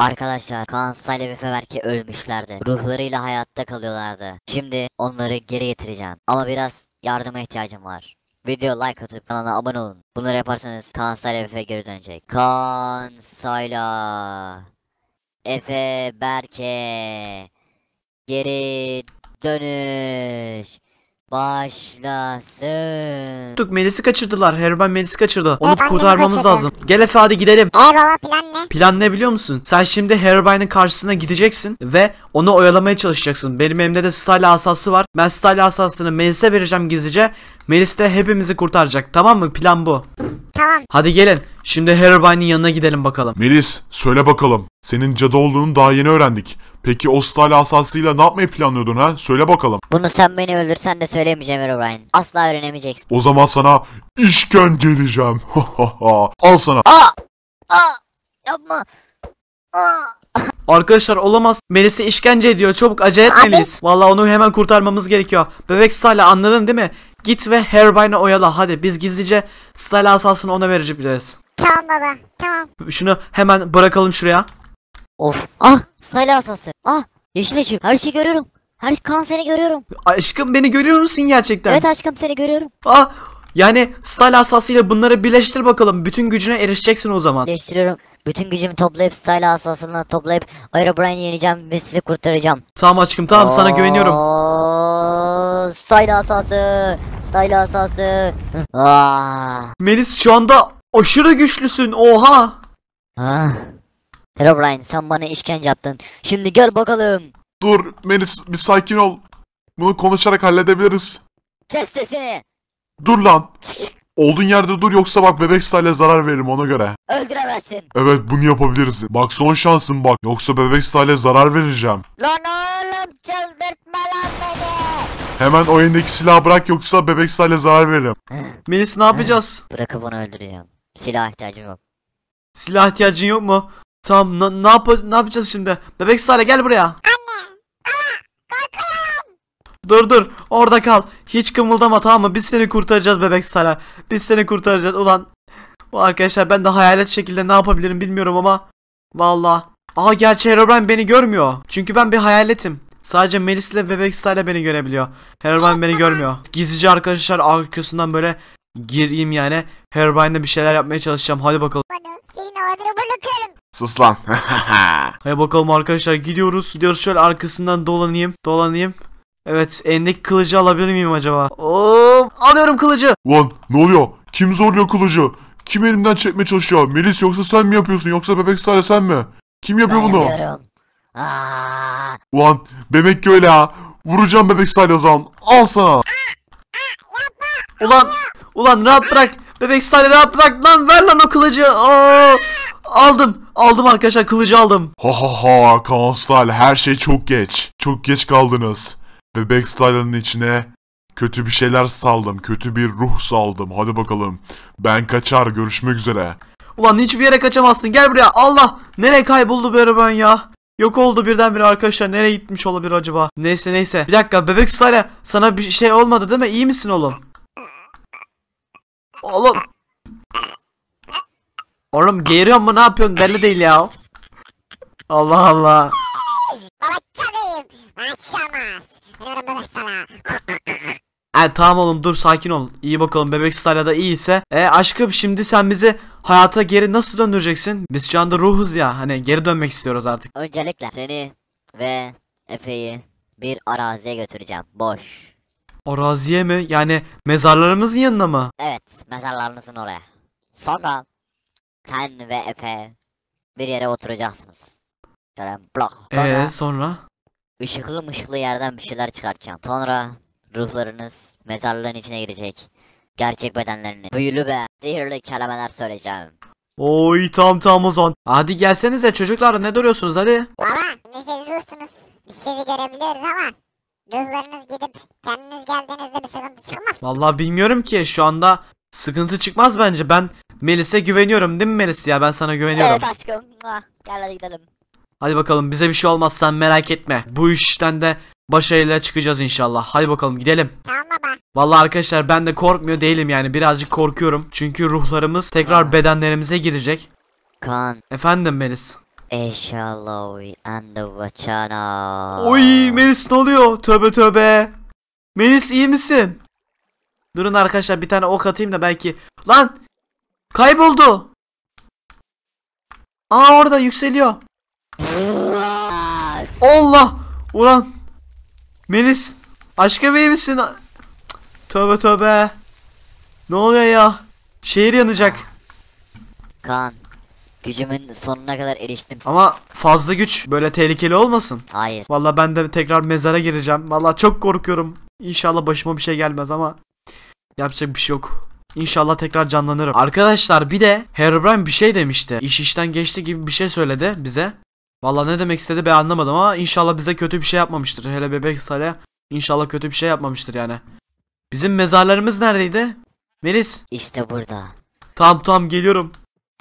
Arkadaşlar Kaan Style ve Feverki ölmüşlerdi. Ruhlarıyla hayatta kalıyorlardı. Şimdi onları geri getireceğim. Ama biraz yardıma ihtiyacım var. Video like atıp kanala abone olun. Bunları yaparsanız Kaan Style Efe geri dönecek. Kaan Style Efe Berke Geri dönüş başlasın. Tuttuk Melis'i kaçırdılar. Herban Melis'i kaçırdı. Onu Herban kurtarmamız lazım. Gel Efe hadi gidelim. Ee baba plan ne? Plan ne biliyor musun? Sen şimdi Herbine'in karşısına gideceksin ve onu oyalamaya çalışacaksın. Benim elimde de style asası var. Ben style asasını Melis'e vereceğim gizlice Melis de hepimizi kurtaracak tamam mı? Plan bu. Tamam. Hadi gelin. Şimdi Herobrine'in yanına gidelim bakalım. Melis söyle bakalım. Senin cadı olduğunu daha yeni öğrendik. Peki o Starla asasıyla ne yapmayı planlıyordun ha? Söyle bakalım. Bunu sen beni öldürsen de söylemeyeceğim Herobrine. Asla öğrenemeyeceksin. O zaman sana işkence edeceğim. Al sana. Aa! Aa! Yapma. Aa! Arkadaşlar olamaz. Melis'i işkence ediyor. Çabuk acele etmeliyiz. Valla onu hemen kurtarmamız gerekiyor. Bebek Starla anladın değil mi? Git ve Hermione oyala hadi biz gizlice Stella asasını ona vereceğiz. Tamam baba tamam. Şunu hemen bırakalım şuraya. Of ah Stella asası ah yeşil ışık her şeyi görüyorum. Her kan seni görüyorum. Aşkım beni görüyor musun gerçekten? Evet aşkım seni görüyorum. Ah yani Style asasıyla bunları birleştir bakalım. Bütün gücüne erişeceksin o zaman. Birleştiriyorum. Bütün gücümü toplayıp Style asasını toplayıp Aerobrine'i yeneceğim ve sizi kurtaracağım. Tamam aşkım tamam Oo. sana güveniyorum style asası. Style asası. Aa. Melis şu anda aşırı güçlüsün. Oha. Ah. Brian, sen bana işkence yaptın. Şimdi gel bakalım. Dur Melis bir sakin ol. Bunu konuşarak halledebiliriz. Kes sesini. Dur lan. Olduğun yerde dur yoksa bak bebek style'e zarar veririm ona göre. Öldüremezsin. Evet bunu yapabiliriz. Bak son şansın bak. Yoksa bebek style'e zarar vereceğim. Lan oğlum çıldırtma lan beni. Hemen o elindeki silahı bırak yoksa bebek silahla zarar veririm. Melis ne yapacağız? Hmm, bırakıp onu öldüreceğim. Silah ihtiyacım yok. Silah ihtiyacın yok mu? Tamam ne, ne, yap ne yapacağız şimdi? Bebek silahla gel buraya. Dur dur orada kal. Hiç kımıldama tamam mı? Biz seni kurtaracağız bebek Sala. Biz seni kurtaracağız ulan. Bu arkadaşlar ben de hayalet şekilde ne yapabilirim bilmiyorum ama. Valla. Aha gerçi Herobrine beni görmüyor. Çünkü ben bir hayaletim. Sadece Melis ile Bebek Star'la beni görebiliyor. Herobrine beni görmüyor. Gizlice arkadaşlar arkasından böyle gireyim yani. Herobrine'de bir şeyler yapmaya çalışacağım. Hadi bakalım. Senin Sus lan. Hadi bakalım arkadaşlar gidiyoruz. Gidiyoruz şöyle arkasından dolanayım. Dolanayım. Evet elindeki kılıcı alabilir miyim acaba? Oo, alıyorum kılıcı. Lan ne oluyor? Kim zorluyor kılıcı? Kim elimden çekmeye çalışıyor? Melis yoksa sen mi yapıyorsun? Yoksa Bebek Star'la sen mi? Kim yapıyor ben bunu? Yapıyorum. Aa. Ulan bebek ki öyle ha. Vuracağım bebek style o zaman. Al sana. Ulan ulan rahat bırak. Bebek style rahat bırak lan ver lan o kılıcı. Aa. Aldım. Aldım arkadaşlar kılıcı aldım. Ha ha ha Kaan Style her şey çok geç. Çok geç kaldınız. Bebek Style'ın içine kötü bir şeyler saldım. Kötü bir ruh saldım. Hadi bakalım. Ben kaçar görüşmek üzere. Ulan hiçbir yere kaçamazsın gel buraya. Allah nereye kayboldu böyle ben ya. Yok oldu birdenbire arkadaşlar. Nereye gitmiş olabilir acaba? Neyse neyse. Bir dakika bebek Slayla sana bir şey olmadı değil mi? İyi misin oğlum? Oğlum. Oğlum geğiriyor mu ne yapıyorsun? Belli değil ya. Allah Allah. Ha tamam oğlum dur sakin ol. İyi bakalım bebek da iyiyse. E aşkım şimdi sen bizi hayata geri nasıl döndüreceksin? Biz şu anda ruhuz ya hani geri dönmek istiyoruz artık. Öncelikle seni ve Efe'yi bir araziye götüreceğim. Boş. Araziye mi? Yani mezarlarımızın yanına mı? Evet mezarlarımızın oraya. Sonra sen ve Efe bir yere oturacaksınız. Şöyle blok. Sonra ee, sonra? Işıklı mışıklı yerden bir şeyler çıkartacağım. Sonra ruhlarınız mezarların içine girecek gerçek bedenlerini. Büyülü ve zehirli kelimeler söyleyeceğim. Oy tam tam o zaman. Hadi gelsenize çocuklar ne duruyorsunuz hadi. Baba ne seziyorsunuz? Biz sizi görebiliyoruz ama ruhlarınız gidip kendiniz geldiğinizde bir sıkıntı çıkmaz. Vallahi bilmiyorum ki şu anda sıkıntı çıkmaz bence. Ben Melis'e güveniyorum değil mi Melis ya ben sana güveniyorum. Evet aşkım. Ah, gel hadi gidelim. Hadi bakalım bize bir şey olmaz sen merak etme. Bu işten de Başarıyla çıkacağız inşallah. Hadi bakalım gidelim. valla arkadaşlar ben de korkmuyor değilim yani. Birazcık korkuyorum. Çünkü ruhlarımız tekrar bedenlerimize girecek. Kan. Efendim Melis. Eşaloy and the vachana. Oy Melis ne oluyor? töbe töbe Melis iyi misin? Durun arkadaşlar bir tane ok atayım da belki. Lan! Kayboldu. Aa orada yükseliyor. Allah! Ulan! Melis. Aşka bey misin? Tövbe tövbe. Ne oluyor ya? Şehir yanacak. Kaan. Gücümün sonuna kadar eriştim. Ama fazla güç böyle tehlikeli olmasın. Hayır. Valla ben de tekrar mezara gireceğim. Valla çok korkuyorum. İnşallah başıma bir şey gelmez ama yapacak bir şey yok. İnşallah tekrar canlanırım. Arkadaşlar bir de Herobrine bir şey demişti. İş işten geçti gibi bir şey söyledi bize. Valla ne demek istedi ben anlamadım ama inşallah bize kötü bir şey yapmamıştır. Hele bebek Saleh inşallah kötü bir şey yapmamıştır yani. Bizim mezarlarımız neredeydi? Melis. İşte burada. Tam tam geliyorum.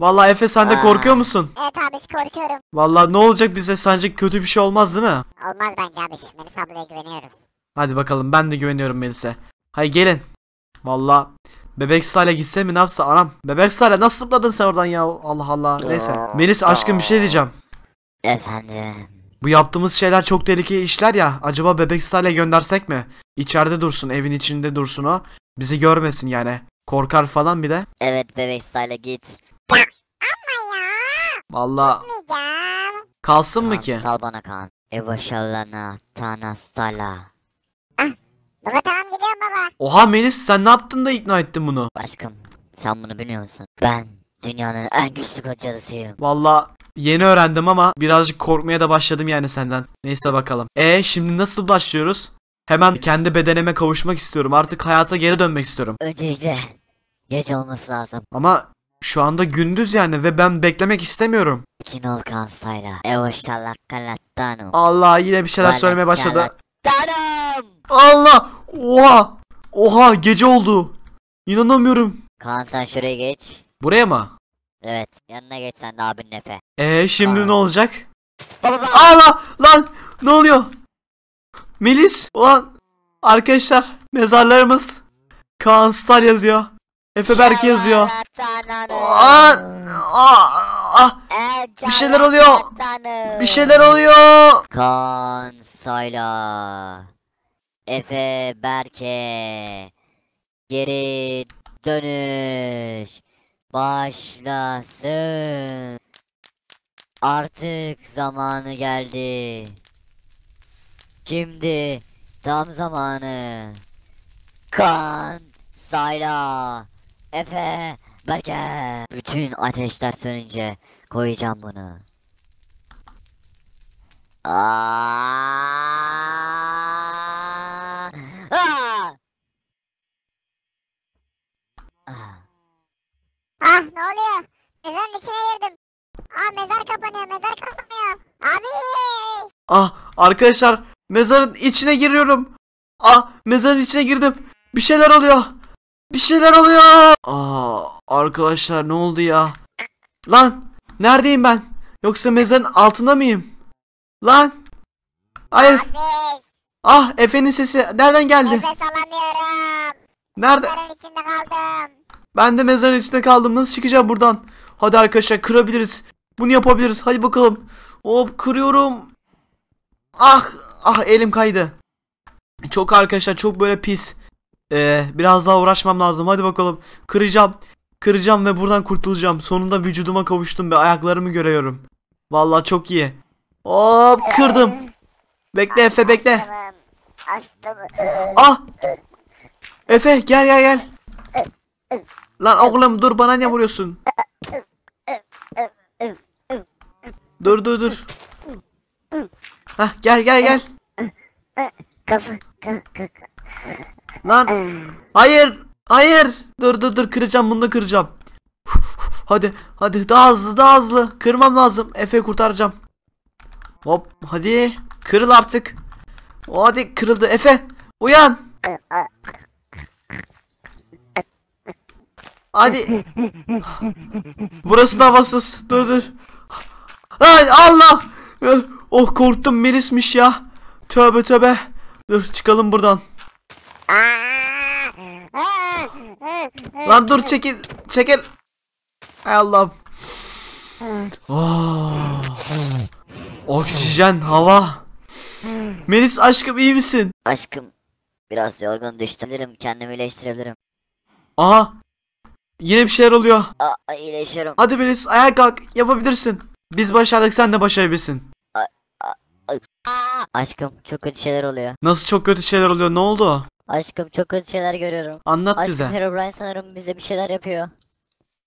Valla Efe sen de Aa. korkuyor musun? Evet abi korkuyorum. Valla ne olacak bize sence kötü bir şey olmaz değil mi? Olmaz bence abi. Melis ablaya güveniyorum. Hadi bakalım ben de güveniyorum Melis'e. Hay gelin. Valla Bebek Salih gitse mi ne yapsa aram Bebek Salih nasıl zıpladın sen oradan ya? Allah Allah. Neyse. Melis aşkım bir şey diyeceğim. Efendim. Bu yaptığımız şeyler çok tehlikeli işler ya. Acaba bebek Star'la göndersek mi? İçeride dursun, evin içinde dursun o. Bizi görmesin yani. Korkar falan bir de. Evet bebek Star'la git. Ama ya. Valla. Kalsın Kaan, mı ki? Sal bana kan. Eva şallana tanastala. Ah. Baba tamam gidiyorum baba. Oha Melis sen ne yaptın da ikna ettin bunu? Aşkım sen bunu biliyor musun? Ben dünyanın en güçlü kocalısıyım. Valla Yeni öğrendim ama birazcık korkmaya da başladım yani senden. Neyse bakalım. E şimdi nasıl başlıyoruz? Hemen kendi bedenime kavuşmak istiyorum. Artık hayata geri dönmek istiyorum. Öncelikle geç olması lazım. Ama şu anda gündüz yani ve ben beklemek istemiyorum. Kinol Kanstayla. Evo şallakalattanu. Allah yine bir şeyler söylemeye başladı. Allah! Oha! Oha gece oldu. İnanamıyorum. Kansan şuraya geç. Buraya mı? Evet. Yanına geç sen de abinin Nefe. Eee şimdi ne olacak? Allah lan, ne oluyor? Melis ulan arkadaşlar mezarlarımız Kaan Star yazıyor. Efe Berk yazıyor. Aa, aa, Bir şeyler oluyor. Bir şeyler oluyor. Kaan Sayla. Efe Berke. Geri dönüş başlasın. Artık zamanı geldi. Şimdi tam zamanı. Kan, Sayla, Efe, Berke. Bütün ateşler sönünce koyacağım bunu. Aaaaaa. Ah ne oluyor? Mezarın içine girdim. Aa mezar kapanıyor mezar kapanıyor. Abi. Ah arkadaşlar mezarın içine giriyorum. Ah mezarın içine girdim. Bir şeyler oluyor. Bir şeyler oluyor. Aa ah, arkadaşlar ne oldu ya? Lan neredeyim ben? Yoksa mezarın altında mıyım? Lan. Hayır. Abi. Ah Efe'nin sesi nereden geldi? Nefes alamıyorum. Nerede? Mezarın içinde kaldım. Ben de mezarın içinde kaldım. Nasıl çıkacağım buradan? Hadi arkadaşlar kırabiliriz. Bunu yapabiliriz. Hadi bakalım. Hop kırıyorum. Ah ah elim kaydı. Çok arkadaşlar çok böyle pis. Ee, biraz daha uğraşmam lazım. Hadi bakalım. Kıracağım. Kıracağım ve buradan kurtulacağım. Sonunda vücuduma kavuştum ve ayaklarımı görüyorum. Vallahi çok iyi. Hop kırdım. Bekle Efe bekle. Ah. Efe gel gel gel. Lan oğlum dur bana ne vuruyorsun? Dur dur dur. Hah gel gel gel. Kafa Lan hayır hayır. Dur dur dur kıracağım bunu da kıracağım. Hadi hadi daha hızlı daha hızlı. Kırmam lazım. Efe kurtaracağım. Hop hadi kırıl artık. Hadi kırıldı Efe. Uyan. Hadi. Burası da havasız. Dur dur. Ay Allah. Oh korktum Melis'miş ya. Tövbe tövbe. Dur çıkalım buradan. Lan dur çekil. Çekil. Ay Allah, Oh. Oksijen, hava. Melis aşkım iyi misin? Aşkım biraz yorgun düştüm. Kendimi iyileştirebilirim. Aha Yine bir şeyler oluyor. Aa, iyileşiyorum. Hadi Melis ayağa kalk yapabilirsin. Biz başardık sen de başarabilirsin. Aşkım çok kötü şeyler oluyor. Nasıl çok kötü şeyler oluyor ne oldu? Aşkım çok kötü şeyler görüyorum. Anlat Aşkım, bize. Aşkım Herobrine sanırım bize bir şeyler yapıyor.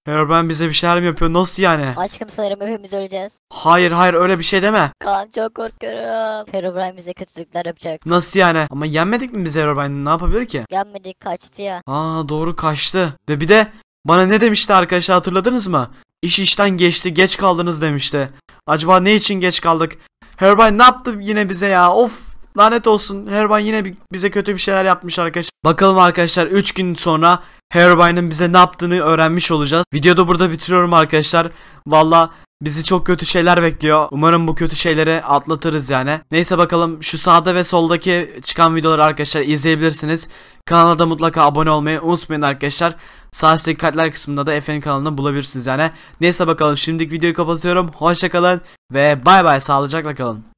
Herobrine bize bir şeyler mi yapıyor nasıl yani? Aşkım sanırım hepimiz öleceğiz. Hayır hayır öyle bir şey deme. Kaan çok korkuyorum. Herobrine bize kötülükler yapacak. Nasıl yani? Ama yenmedik mi biz Herobrine'i ne yapabilir ki? Yenmedik kaçtı ya. Aa doğru kaçtı. Ve bir de bana ne demişti arkadaşlar hatırladınız mı? İş işten geçti geç kaldınız demişti. Acaba ne için geç kaldık? Herbay ne yaptı yine bize ya of Lanet olsun Herbine yine bize kötü bir şeyler yapmış arkadaşlar. Bakalım arkadaşlar 3 gün sonra Herbine'ın bize ne yaptığını öğrenmiş olacağız. Videoda burada bitiriyorum arkadaşlar. Valla bizi çok kötü şeyler bekliyor. Umarım bu kötü şeyleri atlatırız yani. Neyse bakalım şu sağda ve soldaki çıkan videoları arkadaşlar izleyebilirsiniz. Kanala da mutlaka abone olmayı unutmayın arkadaşlar. Sağ üstteki kartlar kısmında da FN kanalında bulabilirsiniz yani. Neyse bakalım şimdilik videoyu kapatıyorum. Hoşçakalın ve bay bay sağlıcakla kalın.